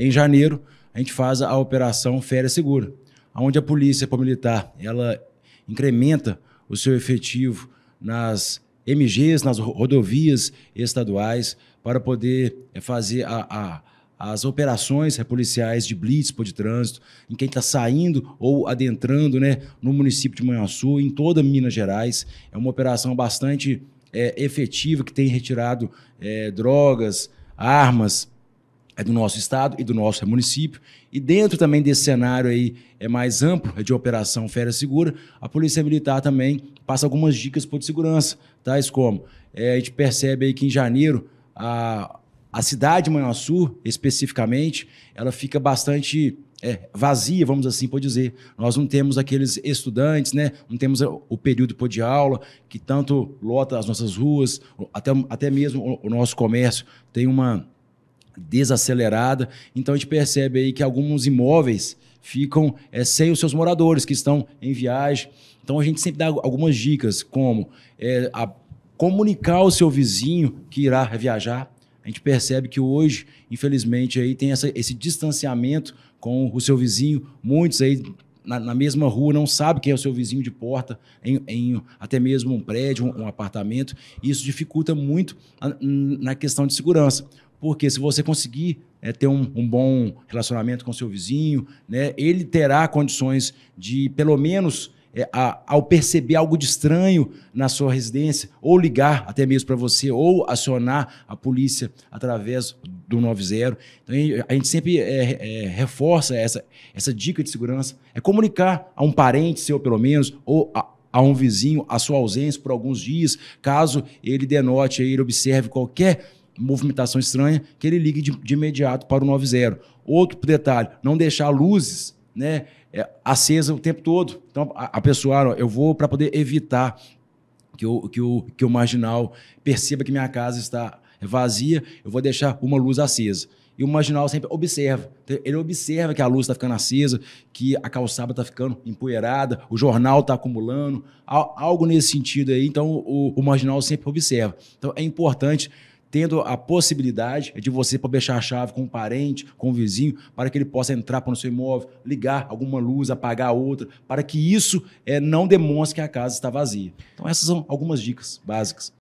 em janeiro, a gente faz a operação Férias Segura, onde a polícia militar ela incrementa o seu efetivo nas MGs, nas rodovias estaduais, para poder eh, fazer a, a, as operações policiais de blitz por de trânsito, em quem está saindo ou adentrando né, no município de Manhuaçu, em toda Minas Gerais. É uma operação bastante é, efetiva, que tem retirado é, drogas, armas, é do nosso estado e do nosso município. E dentro também desse cenário aí é mais amplo, é de operação férias segura, a Polícia Militar também passa algumas dicas por segurança, tais como é, a gente percebe aí que em janeiro a, a cidade de Manhuaçu, especificamente, ela fica bastante é, vazia, vamos assim por dizer. Nós não temos aqueles estudantes, né? não temos eh, o período de aula que tanto lota as nossas ruas, até, até mesmo o, o nosso comércio tem uma desacelerada. Então a gente percebe aí que alguns imóveis ficam é, sem os seus moradores que estão em viagem. Então a gente sempre dá algumas dicas, como é, comunicar o seu vizinho que irá viajar. A gente percebe que hoje, infelizmente, aí tem essa, esse distanciamento com o seu vizinho. Muitos aí na, na, mesma rua, não sabem quem é o seu vizinho de porta, em, em até mesmo um prédio, um, um apartamento. E isso dificulta muito a, na questão de segurança. Porque se você conseguir é, ter um, um, bom relacionamento com seu vizinho, né, ele terá condições de, pelo menos, é, a, ao perceber algo de estranho na sua residência, ou ligar até mesmo para você, ou acionar a polícia através do 90. Então, a gente sempre é, é, reforça essa, essa dica de segurança. É comunicar a um parente seu, pelo menos, ou a, a um vizinho a sua ausência por alguns dias, caso ele denote, aí, ele observe qualquer movimentação estranha, que ele ligue de, de imediato para o 90. Outro detalhe, não deixar luzes né, é, acesa o tempo todo. Então, a, a pessoa, ó, eu vou para poder evitar que o, que, o, que o marginal perceba que minha casa está vazia, eu vou deixar uma luz acesa. E o marginal sempre observa. Então, ele observa que a luz está ficando acesa, que a calçada está ficando empoeirada, o jornal está acumulando, algo nesse sentido aí. Então, o, o marginal sempre observa. Então, é importante tendo a possibilidade de você poder deixar a chave com um parente, com um vizinho, para que ele possa entrar para o seu imóvel, ligar alguma luz, apagar outra, para que isso é, não demonstre que a casa está vazia. Então, essas são algumas dicas básicas.